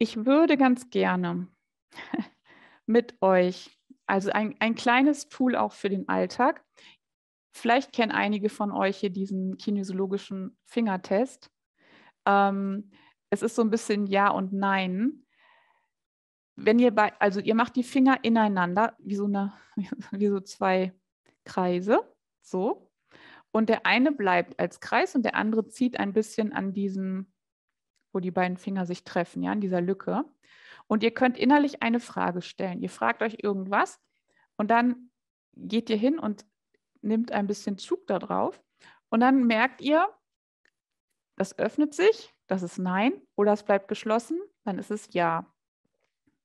Ich würde ganz gerne mit euch, also ein, ein kleines Tool auch für den Alltag. Vielleicht kennen einige von euch hier diesen kinesiologischen Fingertest. Ähm, es ist so ein bisschen Ja und Nein. Wenn ihr bei, also ihr macht die Finger ineinander, wie so eine, wie so zwei Kreise, so. Und der eine bleibt als Kreis und der andere zieht ein bisschen an diesem die beiden Finger sich treffen, ja, in dieser Lücke. Und ihr könnt innerlich eine Frage stellen. Ihr fragt euch irgendwas und dann geht ihr hin und nimmt ein bisschen Zug da drauf. Und dann merkt ihr, das öffnet sich, das ist Nein oder es bleibt geschlossen, dann ist es Ja.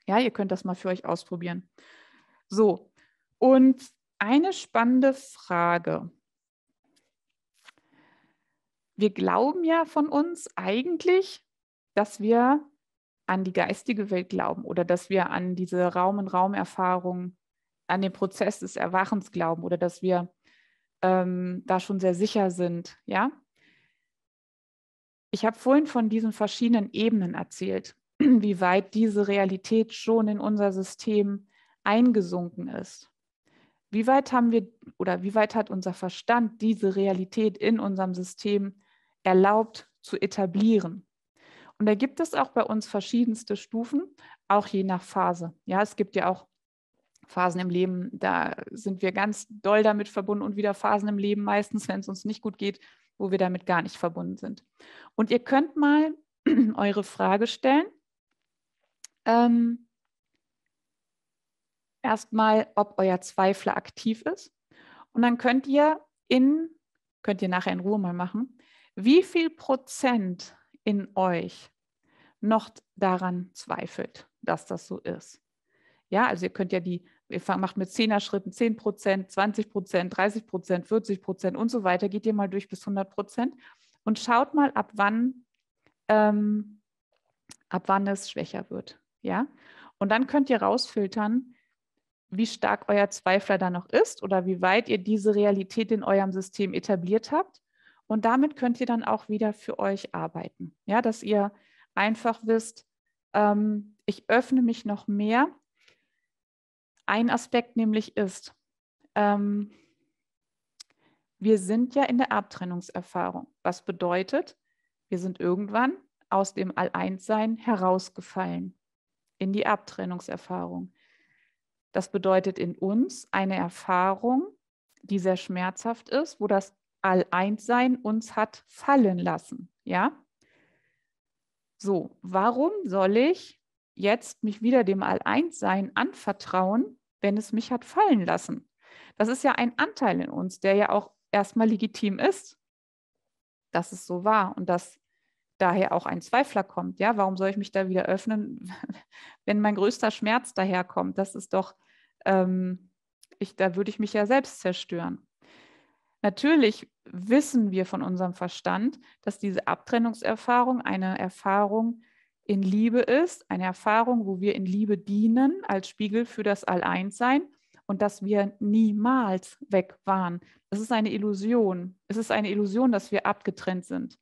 Ja, ihr könnt das mal für euch ausprobieren. So, und eine spannende Frage. Wir glauben ja von uns eigentlich, dass wir an die geistige Welt glauben oder dass wir an diese Raum- und Raumerfahrung, an den Prozess des Erwachens glauben oder dass wir ähm, da schon sehr sicher sind, ja. Ich habe vorhin von diesen verschiedenen Ebenen erzählt, wie weit diese Realität schon in unser System eingesunken ist. Wie weit haben wir oder wie weit hat unser Verstand diese Realität in unserem System erlaubt zu etablieren? Und da gibt es auch bei uns verschiedenste Stufen, auch je nach Phase. Ja, es gibt ja auch Phasen im Leben, da sind wir ganz doll damit verbunden und wieder Phasen im Leben meistens, wenn es uns nicht gut geht, wo wir damit gar nicht verbunden sind. Und ihr könnt mal eure Frage stellen. Ähm, Erstmal, ob euer Zweifler aktiv ist. Und dann könnt ihr in, könnt ihr nachher in Ruhe mal machen, wie viel Prozent in euch noch daran zweifelt, dass das so ist. Ja, also ihr könnt ja die, ihr macht mit 10er Schritten 10 Prozent, 20 Prozent, 30 Prozent, 40 Prozent und so weiter, geht ihr mal durch bis 100 Prozent und schaut mal, ab wann, ähm, ab wann es schwächer wird. Ja, und dann könnt ihr rausfiltern, wie stark euer Zweifler da noch ist oder wie weit ihr diese Realität in eurem System etabliert habt und damit könnt ihr dann auch wieder für euch arbeiten. Ja, dass ihr einfach wisst, ähm, ich öffne mich noch mehr. Ein Aspekt nämlich ist, ähm, wir sind ja in der Abtrennungserfahrung. Was bedeutet, wir sind irgendwann aus dem All-Eins-Sein herausgefallen in die Abtrennungserfahrung. Das bedeutet in uns eine Erfahrung, die sehr schmerzhaft ist, wo das all uns hat fallen lassen. Ja? So, warum soll ich jetzt mich wieder dem all anvertrauen, wenn es mich hat fallen lassen? Das ist ja ein Anteil in uns, der ja auch erstmal legitim ist, dass es so war und dass daher auch ein Zweifler kommt. Ja, warum soll ich mich da wieder öffnen, wenn mein größter Schmerz daherkommt? Das ist doch, ähm, ich, da würde ich mich ja selbst zerstören. Natürlich wissen wir von unserem Verstand, dass diese Abtrennungserfahrung eine Erfahrung in Liebe ist, eine Erfahrung, wo wir in Liebe dienen als Spiegel für das Alleinsein und dass wir niemals weg waren. Es ist eine Illusion. Es ist eine Illusion, dass wir abgetrennt sind.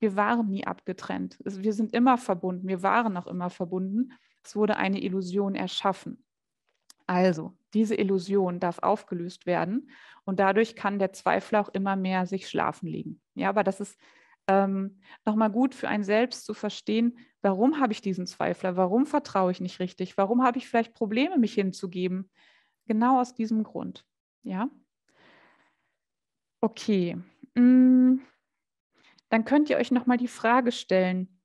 Wir waren nie abgetrennt. Wir sind immer verbunden. Wir waren auch immer verbunden. Es wurde eine Illusion erschaffen. Also, diese Illusion darf aufgelöst werden und dadurch kann der Zweifler auch immer mehr sich schlafen legen. Ja, aber das ist ähm, nochmal gut für einen selbst zu verstehen, warum habe ich diesen Zweifler, warum vertraue ich nicht richtig, warum habe ich vielleicht Probleme, mich hinzugeben. Genau aus diesem Grund. Ja. Okay. Mm. Dann könnt ihr euch nochmal die Frage stellen,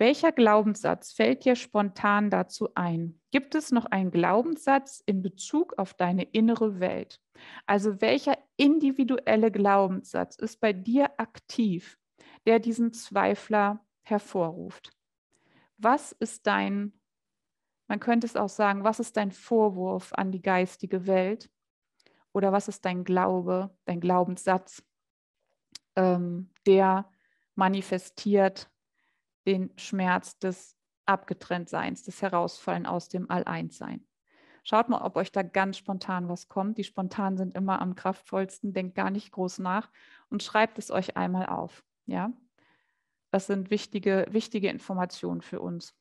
welcher Glaubenssatz fällt dir spontan dazu ein? Gibt es noch einen Glaubenssatz in Bezug auf deine innere Welt? Also welcher individuelle Glaubenssatz ist bei dir aktiv, der diesen Zweifler hervorruft? Was ist dein, man könnte es auch sagen, was ist dein Vorwurf an die geistige Welt? Oder was ist dein Glaube, dein Glaubenssatz, ähm, der manifestiert den Schmerz des Abgetrenntseins, des Herausfallen aus dem All-Eins-Sein. Schaut mal, ob euch da ganz spontan was kommt. Die spontan sind immer am kraftvollsten. Denkt gar nicht groß nach und schreibt es euch einmal auf. Ja, das sind wichtige, wichtige Informationen für uns.